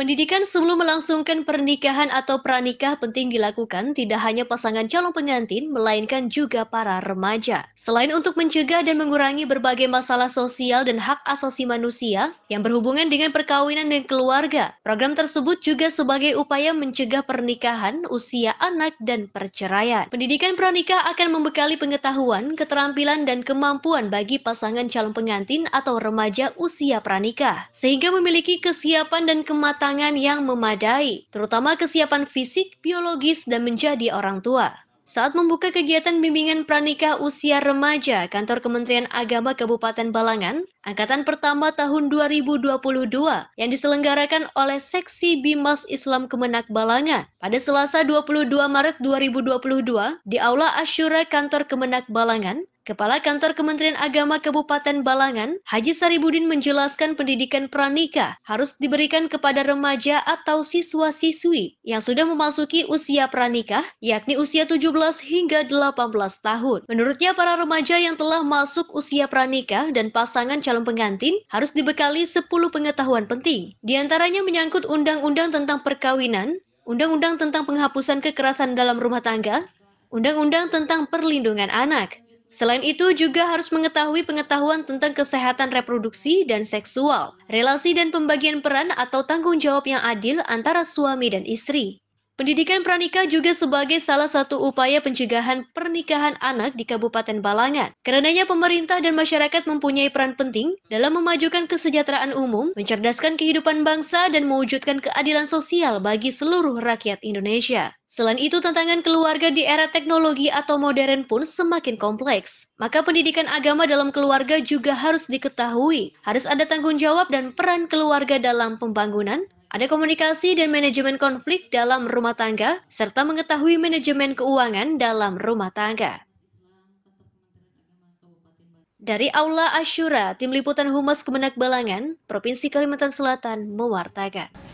Pendidikan sebelum melangsungkan pernikahan atau pranikah penting dilakukan tidak hanya pasangan calon pengantin, melainkan juga para remaja. Selain untuk mencegah dan mengurangi berbagai masalah sosial dan hak asasi manusia yang berhubungan dengan perkawinan dan keluarga, program tersebut juga sebagai upaya mencegah pernikahan, usia anak, dan perceraian. Pendidikan pranikah akan membekali pengetahuan, keterampilan, dan kemampuan bagi pasangan calon pengantin atau remaja usia pranikah, sehingga memiliki kesiapan dan kematangan tantangan yang memadai, terutama kesiapan fisik, biologis, dan menjadi orang tua. Saat membuka kegiatan bimbingan pranikah usia remaja Kantor Kementerian Agama Kabupaten Balangan, Angkatan Pertama tahun 2022 yang diselenggarakan oleh Seksi Bimas Islam Kemenak Balangan pada Selasa 22 Maret 2022 di Aula Ashura Kantor Kemenak Balangan, Kepala Kantor Kementerian Agama Kabupaten Balangan, Haji Saribudin menjelaskan pendidikan pranika harus diberikan kepada remaja atau siswa-siswi yang sudah memasuki usia pranikah, yakni usia 17 hingga 18 tahun. Menurutnya, para remaja yang telah masuk usia pranikah dan pasangan calon pengantin harus dibekali 10 pengetahuan penting. Di antaranya menyangkut undang-undang tentang perkawinan, undang-undang tentang penghapusan kekerasan dalam rumah tangga, undang-undang tentang perlindungan anak, Selain itu juga harus mengetahui pengetahuan tentang kesehatan reproduksi dan seksual, relasi dan pembagian peran atau tanggung jawab yang adil antara suami dan istri. Pendidikan pranikah juga sebagai salah satu upaya pencegahan pernikahan anak di Kabupaten Balangan. Karenanya pemerintah dan masyarakat mempunyai peran penting dalam memajukan kesejahteraan umum, mencerdaskan kehidupan bangsa, dan mewujudkan keadilan sosial bagi seluruh rakyat Indonesia. Selain itu, tantangan keluarga di era teknologi atau modern pun semakin kompleks. Maka pendidikan agama dalam keluarga juga harus diketahui. Harus ada tanggung jawab dan peran keluarga dalam pembangunan, ada komunikasi dan manajemen konflik dalam rumah tangga, serta mengetahui manajemen keuangan dalam rumah tangga. Dari Aula Ashura, Tim Liputan Humas Kemenak Balangan, Provinsi Kalimantan Selatan mewartakan.